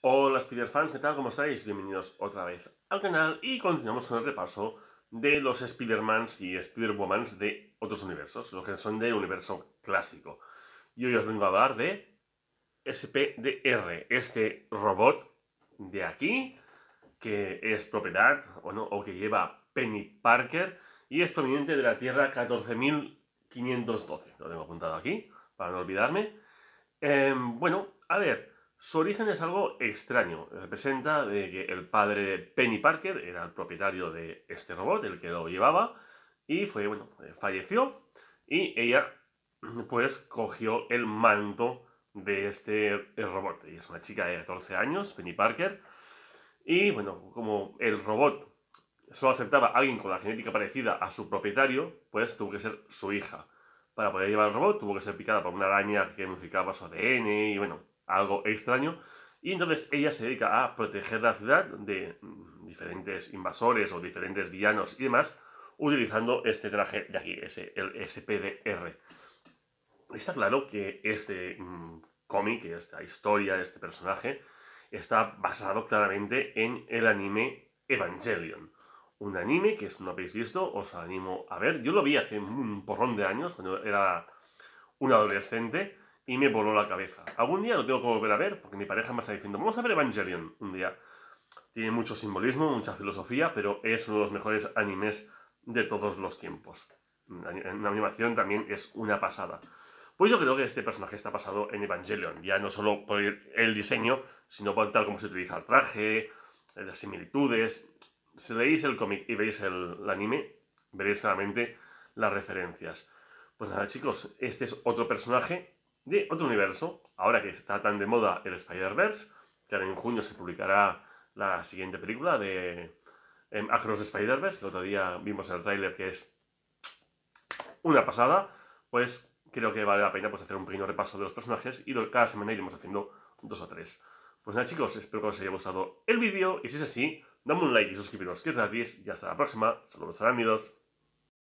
Hola spider ¿qué tal? ¿Cómo estáis? Bienvenidos otra vez al canal y continuamos con el repaso de los Spider-Mans y Spider-Womans de otros universos, los que son del universo clásico. Y hoy os vengo a hablar de SPDR, este robot de aquí, que es propiedad, o no, o que lleva Penny Parker, y es proveniente de la Tierra 14.512. Lo tengo apuntado aquí, para no olvidarme. Em, bueno, a ver... Su origen es algo extraño. Representa de que el padre Penny Parker era el propietario de este robot, el que lo llevaba, y fue, bueno, eh, falleció y ella pues cogió el manto de este eh, robot. Ella es una chica de 14 años, Penny Parker, y bueno, como el robot solo aceptaba a alguien con la genética parecida a su propietario, pues tuvo que ser su hija. Para poder llevar el robot tuvo que ser picada por una araña que modificaba su ADN y bueno, algo extraño. Y entonces ella se dedica a proteger la ciudad de mm, diferentes invasores o diferentes villanos y demás, utilizando este traje de aquí, ese, el SPDR. Está claro que este mm, cómic, esta historia, este personaje, está basado claramente en el anime Evangelion. Un anime que si no habéis visto, os animo a ver. Yo lo vi hace un porrón de años, cuando era un adolescente y me voló la cabeza. Algún día lo tengo que volver a ver porque mi pareja me está diciendo, vamos a ver Evangelion un día. Tiene mucho simbolismo, mucha filosofía, pero es uno de los mejores animes de todos los tiempos. ...la animación también es una pasada. Pues yo creo que este personaje está pasado en Evangelion, ya no solo por el diseño, sino por tal como se utiliza el traje, las similitudes. Si leéis el cómic y veis el anime, veréis claramente las referencias. Pues nada chicos, este es otro personaje de otro universo, ahora que está tan de moda el Spider-Verse, que ahora en junio se publicará la siguiente película de em, Across Spider-Verse, el otro día vimos el tráiler que es una pasada, pues creo que vale la pena pues, hacer un pequeño repaso de los personajes y lo, cada semana iremos haciendo dos o tres. Pues nada chicos, espero que os haya gustado el vídeo y si es así, dame un like y suscribiros que es 10, y hasta la próxima. Saludos amigos.